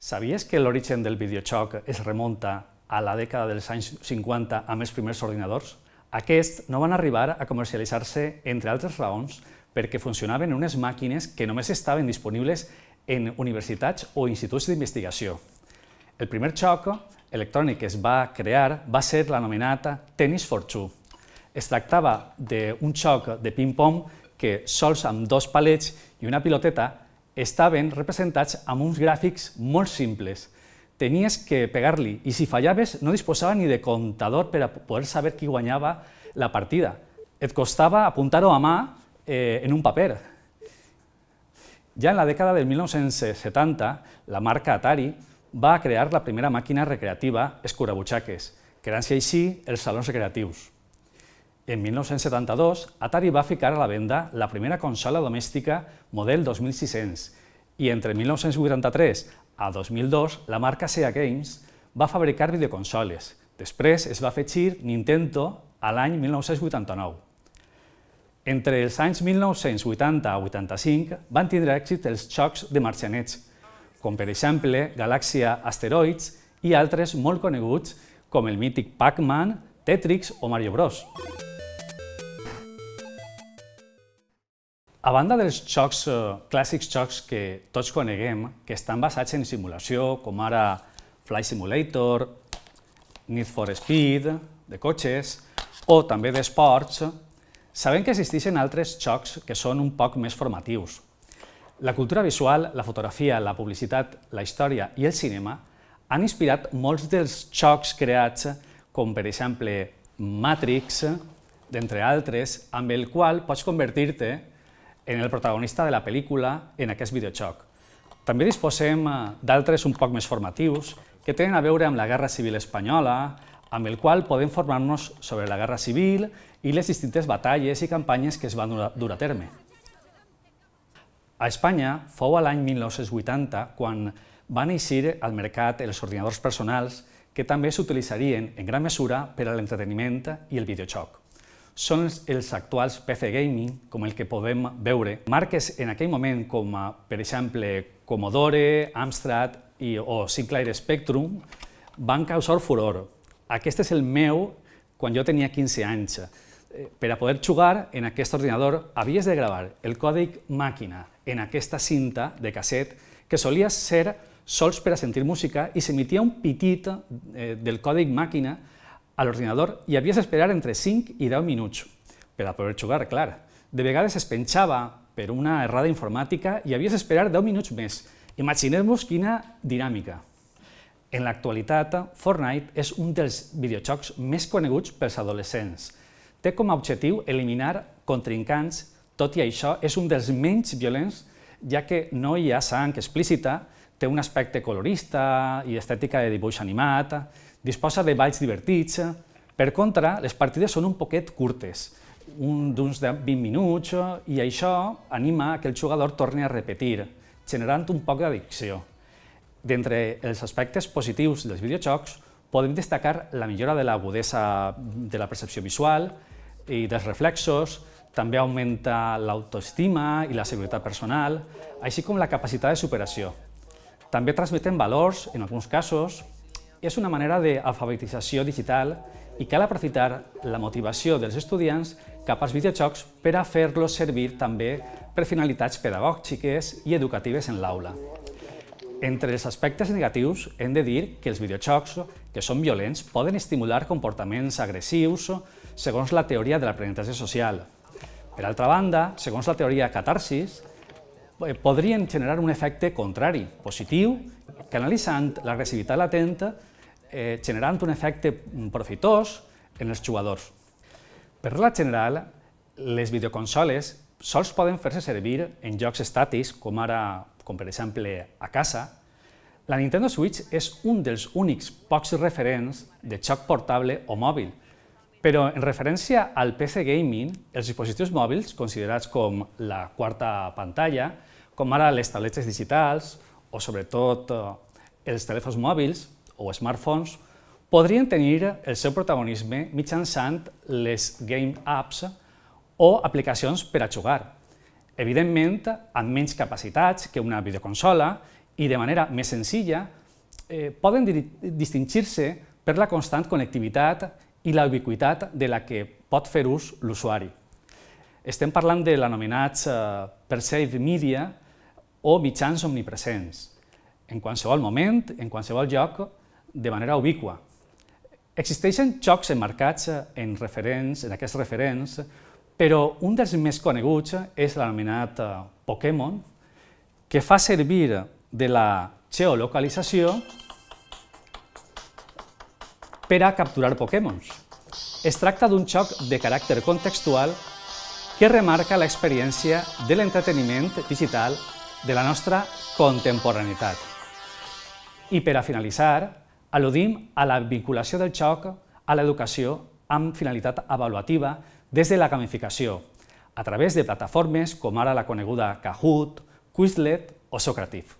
Sabies que l'origen del videojoc es remunta a la dècada dels anys 50 amb els primers ordinadors? Aquests no van arribar a comercialitzar-se, entre altres raons, perquè funcionaven unes màquines que només estaven disponibles en universitats o instituts d'investigació. El primer xoc electrònic que es va crear va ser l'anomenat Tennis for Two. Es tractava d'un xoc de ping-pong que sols amb dos palets i una piloteta estaven representats amb uns gràfics molt simples. Tenies que pegar-li i si fallaves no disposava ni de comptador per a poder saber qui guanyava la partida. Et costava apuntar-ho a mà eh, en un paper. Ja en la dècada del 1970, la marca Atari va crear la primera màquina recreativa escurabutxaques, que eren així els salons recreatius. En 1972, Atari va ficar a la venda la primera consola domèstica model 2600 i entre 1983 a 2002 la marca Sega Games va fabricar videoconsoles. Després es va afegir Nintendo a l'any 1989. Entre els anys 1980 a 85 van tindre èxit els xocs de marxanets, com per exemple Galàxia Asteroids i altres molt coneguts com el mític Pac-Man, Tetris o Mario Bros. A banda dels xocs, eh, clàssics xocs que tots coneguem, que estan basats en simulació, com ara Flight Simulator, Need for Speed, de cotxes, o també d'esports, sabem que existeixen altres xocs que són un poc més formatius. La cultura visual, la fotografia, la publicitat, la història i el cinema han inspirat molts dels xocs creats, com per exemple Matrix, d'entre altres, amb el qual pots convertir-te en el protagonista de la pel·lícula en aquest videojoc. També disposem eh, d'altres un poc més formatius que tenen a veure amb la Guerra Civil Espanyola, amb el qual podem formar-nos sobre la Guerra Civil i les distintes batalles i campanyes que es van dur a terme. A Espanya fou a l'any 1980 quan van eixir al mercat els ordinadors personals que també s'utilitzarien en gran mesura per a l'entreteniment i el videojoc són els actuals PC gaming, com el que podem veure. Marques en aquell moment com, per exemple, Commodore, Amstrad i, o Sinclair Spectrum van causar furor. Aquest és el meu quan jo tenia 15 anys. Eh, per a poder jugar en aquest ordinador havies de gravar el còdic màquina en aquesta cinta de casset que solia ser sols per a sentir música i s'emitia un pitit eh, del còdic màquina a l'ordinador i havies d'esperar entre 5 i 10 minuts per a poder jugar, clar. De vegades es penjava per una errada informàtica i havies d'esperar 10 minuts més. imaginem vos quina dinàmica. En l'actualitat, Fortnite és un dels videojocs més coneguts pels adolescents. Té com a objectiu eliminar contrincants, tot i això és un dels menys violents, ja que no hi ha sang explícita, té un aspecte colorista i estètica de dibuix animat, Disposa de balls divertits. Per contra, les partides són un poquet curtes, un, d'uns 20 minuts, i això anima que el jugador torni a repetir, generant un poc d'addicció. D'entre els aspectes positius dels videojocs, podem destacar la millora de l'agudesa de la percepció visual i dels reflexos, també augmenta l'autoestima i la seguretat personal, així com la capacitat de superació. També transmeten valors, en alguns casos, és una manera d'alfabetització digital i cal aprofitar la motivació dels estudiants cap als videojocs per a fer-los servir també per finalitats pedagògiques i educatives en l'aula. Entre els aspectes negatius hem de dir que els videojocs, que són violents, poden estimular comportaments agressius segons la teoria de l'aprenentatge social. Per altra banda, segons la teoria catarsis, eh, podrien generar un efecte contrari, positiu, canalitzant l'agressivitat latenta eh, generant un efecte profitós en els jugadors. Per la general, les videoconsoles sols poden fer-se servir en jocs estàtics, com ara, com per exemple, a casa. La Nintendo Switch és un dels únics pocs referents de joc portable o mòbil, però en referència al PC Gaming, els dispositius mòbils, considerats com la quarta pantalla, com ara les tabletes digitals o, sobretot, eh, els telèfons mòbils, o smartphones podrien tenir el seu protagonisme mitjançant les game apps o aplicacions per a jugar, evidentment amb menys capacitats que una videoconsola i de manera més senzilla, eh, poden distingir-se per la constant connectivitat i la ubiquitat de la que pot fer ús l'usuari. Estem parlant de l'anomenat eh, Perceived Media o mitjans omnipresents. En qualsevol moment, en qualsevol lloc, de manera ubicua. Existeixen xocs emmarcats eh, en referents, en aquests referents, però un dels més coneguts és l'anomenat eh, Pokémon, que fa servir de la geolocalització per a capturar Pokémons. Es tracta d'un xoc de caràcter contextual que remarca l'experiència de l'entreteniment digital de la nostra contemporaneitat. I per a finalitzar, al·ludim a la vinculació del xoc a l'educació amb finalitat avaluativa des de la gamificació, a través de plataformes com ara la coneguda Kahoot, Quizlet o Socrative.